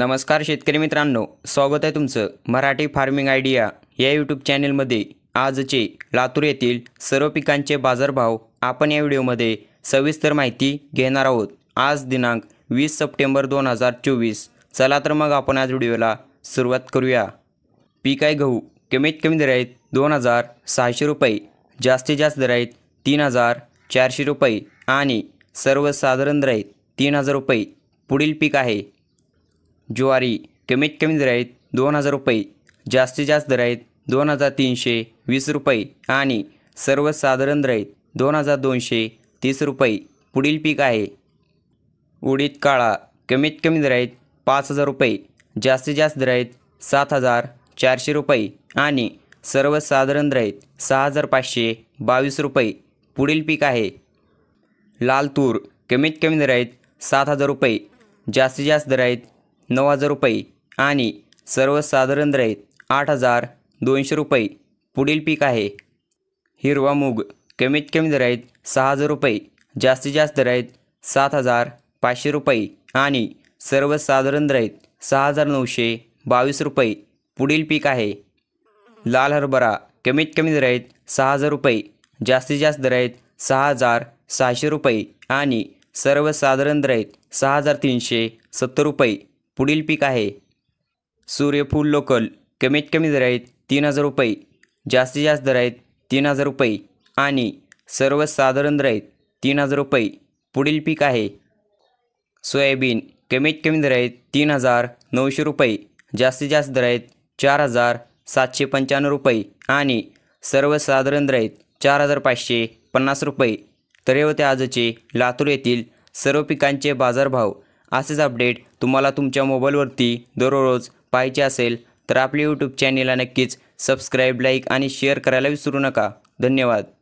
नमस्कार शेतकरी मित्रांनो स्वागत आहे तुमचं मराठी फार्मिंग आयडिया या यूट्यूब चॅनेलमध्ये आजचे लातूर येथील सर्व पिकांचे बाजारभाव आपण या व्हिडिओमध्ये सविस्तर माहिती घेणार आहोत आज दिनांक वीस सप्टेंबर दोन हजार चोवीस चला तर मग आपण आज व्हिडिओला सुरुवात करूया पीक आहे गहू कमीत कमी दर आहेत दोन हजार सहाशे रुपये जास्तीत जास्त दर आहेत तीन हजार चारशे रुपये आणि सर्वसाधारण दर आहेत तीन हजार रुपये पुढील पीक आहे ज्वारी कमीत कमी दर आहेत दोन हजार रुपये जास्तीत जास्त दर आहेत दोन हजार तीनशे वीस रुपये आणि सर्वसाधारण दर आहेत दोन हजार दोनशे तीस रुपये पुढील पीक आहे उडीद काळा कमीत कमी दर आहेत पाच हजार रुपये जास्तीत जास्त दर आहेत सात हजार चारशे रुपये आणि सर्वसाधारण दर आहेत सहा हजार पाचशे बावीस रुपये पुढील पीक आहे लाल तूर कमीत कमी दर आहेत सात हजार रुपये जास्तीत जास्त दर आहेत नऊ हजार रुपये आणि सर्वसाधारण रेट आठ हजार दोनशे रुपये पुढील पीक आहे हिरवा मूग कमीत कमी दराईत सहा हजार रुपये जास्तीत जास्त आहेत सात हजार पाचशे रुपये आणि सर्वसाधारण रेट सहा हजार नऊशे बावीस रुपये पुढील पीक आहे लाल हरभरा कमीत कमी दराईत सहा हजार रुपये जास्तीत जास्त दराईत सहा हजार सहाशे रुपये आणि सर्वसाधारण दराईत सहा हजार तीनशे सत्तर रुपये पुढील पीक आहे सूर्यफूल लोकल कमीत कमी दर आहेत तीन हजार रुपये जास्तीत जास्त दर आहेत तीन हजार रुपये आणि सर्वसाधारण दर आहेत तीन हजार रुपये पुढील पीक आहे सोयाबीन कमीत कमी दर आहेत तीन हजार नऊशे रुपये जास्तीत जास्त दर आहेत चार हजार सातशे पंच्याण्णव रुपये आणि सर्वसाधारण दर आहेत चार हजार पाचशे पन्नास रुपये तर हे होते आजचे लातूर येथील सर्व पिकांचे बाजारभाव असेच अपडेट तुम्हाला तुमच्या मोबाईलवरती दररोज पाहिजे असेल तर आपल्या यूट्यूब चॅनेलला नक्कीच सबस्क्राईब लाईक आणि शेअर करायला विसरू नका धन्यवाद